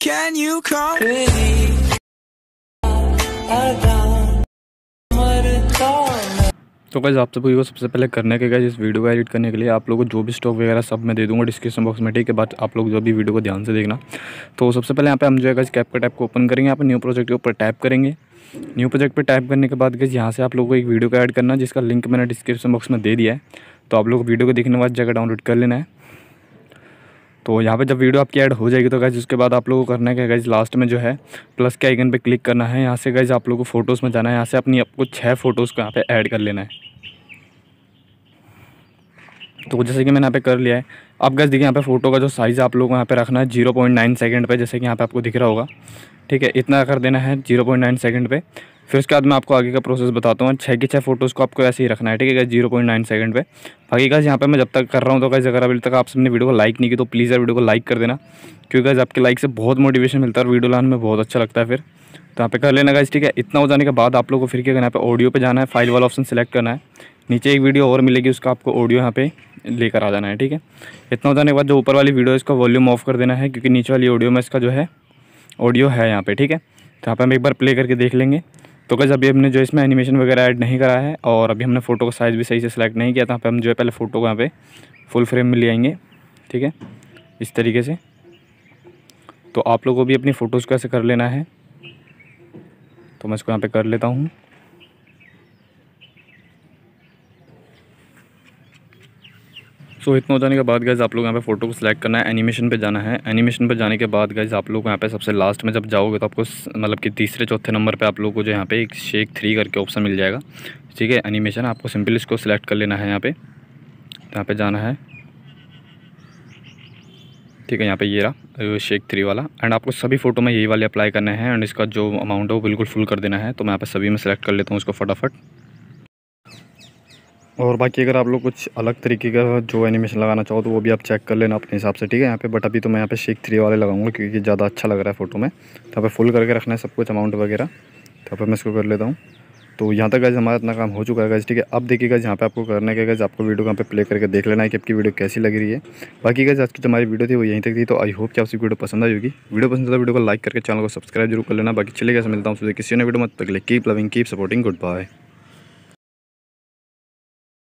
Can you come तो guys आप सभी को सबसे पहले करने के गए इस वीडियो को एडिट करने के लिए आप लोगों को जो भी स्टॉक वगैरह सब मैं दे दूंगा डिस्क्रिप्शन बॉक्स में ठीक है बात आप लोग जो भी वीडियो को ध्यान से देखना तो सबसे पहले यहाँ पे हम जो है गैस कैप का टैप को ओपन करेंगे यहाँ पे न्यू प्रोजेक्ट के ऊपर टैप करेंगे न्यू प्रोजेक्ट पर टाइप करने के बाद गैस यहाँ से आप लोगों को एक वीडियो को ऐड करना जिसका लिंक मैंने डिस्क्रिप्शन बॉक्स में दे दिया है तो आप लोग वीडियो को देखने के बाद जगह डाउनलोड कर लेना है तो यहाँ पे जब वीडियो आपकी ऐड हो जाएगी तो गैज उसके बाद आप लोगों को करना है क्या गैज लास्ट में जो है प्लस के आइकन पे क्लिक करना है यहाँ से गैज आप लोगों को फ़ोटोज़ में जाना है यहाँ से अपनी आपको छः फ़ोटोज़ को यहाँ पे ऐड कर लेना है तो जैसे कि मैंने यहाँ पे कर लिया है अब गैस देखिए यहाँ पे फ़ोटो का जो साइज़ आप लोगों को यहाँ पे रखना है जीरो पॉइंट नाइन सेकेंड पर जैसे कि यहाँ पे आपको दिख रहा होगा ठीक है इतना कर देना है जीरो पॉइंट नाइन सेकेंड पर फिर उसके बाद मैं आपको आगे का प्रोसेस बताता हूँ छः के छः फोटोज़ को आपको ऐसे ही रखना है ठीक है जीरो पॉइंट नाइन सेकंड पे बाकी गाज यहाँ पे मैं जब तक कर रहा हूँ तो कैसे अगर अभी तक आप सबने वीडियो को लाइक नहीं की तो प्लीज़ यार वीडियो को लाइक कर देना क्योंकि गाज आपके लाइक से बहुत मोटिवेशन मिलता है और वीडियो लाने में बहुत अच्छा लगता है फिर तो यहाँ पे कर लेना गाइज ठीक है इतना हो जाने के बाद आप लोग को फिर क्या करना है यहाँ पे ऑडियो पे जाना है फाइल वाला ऑप्शन सेलेक्ट करना है नीचे एक वीडियो और मिलेगी उसका आपको ऑडियो यहाँ पे लेकर आ जाना है ठीक है इतना हो जाने के बाद जो ऊपर वाली वीडियो है इसका वॉल्यूम ऑफ कर देना है क्योंकि नीचे वाली ऑडियो में इसका जो है ऑडियो है यहाँ पर ठीक है तो यहाँ पर हम एक बार प्ले करके देख लेंगे तो कैसे अभी हमने जो इसमें एनिमेशन वगैरह ऐड नहीं करा है और अभी हमने फ़ोटो का साइज़ भी सही से सिलेक्ट नहीं किया था पर हम जो है पहले फ़ोटो को यहाँ पे फुल फ्रेम में ले आएंगे ठीक है इस तरीके से तो आप लोगों को भी अपनी फ़ोटोज़ कैसे कर लेना है तो मैं इसको यहाँ पे कर लेता हूँ सो इतना हो जाने के बाद गैज़ आप लोग यहाँ पे फोटो को सिलेक्ट करना है एनिमेशन पे जाना है एनिमेशन पे जाने के बाद गैज़ आप लोग यहाँ पे सबसे लास्ट में जब जाओगे तो आपको मतलब कि तीसरे चौथे नंबर पे आप लोग को जो यहाँ पे एक शेक थ्री करके ऑप्शन मिल जाएगा ठीक है एनिमेशन आपको सिंपल इसको सिलेक्ट कर लेना है यहाँ पे तो यहाँ पर जाना है ठीक है यहाँ पे ये रहा शेक थ्री वाला एंड आपको सभी फ़ोटो में यही वाले अप्लाई करने हैं एंड इसका जो अमाउंट है वो बिल्कुल फुल कर देना है तो मैं यहाँ पे सभी में सेलेक्ट कर लेता हूँ उसको फटाफट और बाकी अगर आप लोग कुछ अलग तरीके का जो एनिमेशन लगाना चाहो तो वो भी आप चेक कर लेना अपने हिसाब से ठीक है यहाँ पे बट अभी तो मैं यहाँ पे शेक थ्री वाले लगाऊंगा क्योंकि ज़्यादा अच्छा लग रहा है फ़ोटो में तो यहाँ पे फुल करके रखना है सब कुछ अमाउंट वगैरह तो यहाँ पर मैं इसको कर लेता हूँ तो यहाँ तक गज हमारा इतना काम हो चुका है गज ठीक है अब देखिएगा यहाँ पे आपको करना है गज आपको वीडियो यहाँ पे प्ले करके देख लेना है कि आपकी वीडियो कैसी लग रही है बाकी गज आज की जो हमारी वीडियो थी वो यहीं तक थी तो आई होप कि आपकी वीडियो पसंद आई होगी वीडियो पसंद था वीडियो तो को लाइक करके चैनल को सब्सक्राइब जरूर कर लेना बाकी चले कैसे मिलता हूँ किसी ने वीडियो मत तक keep loving keep supporting good bye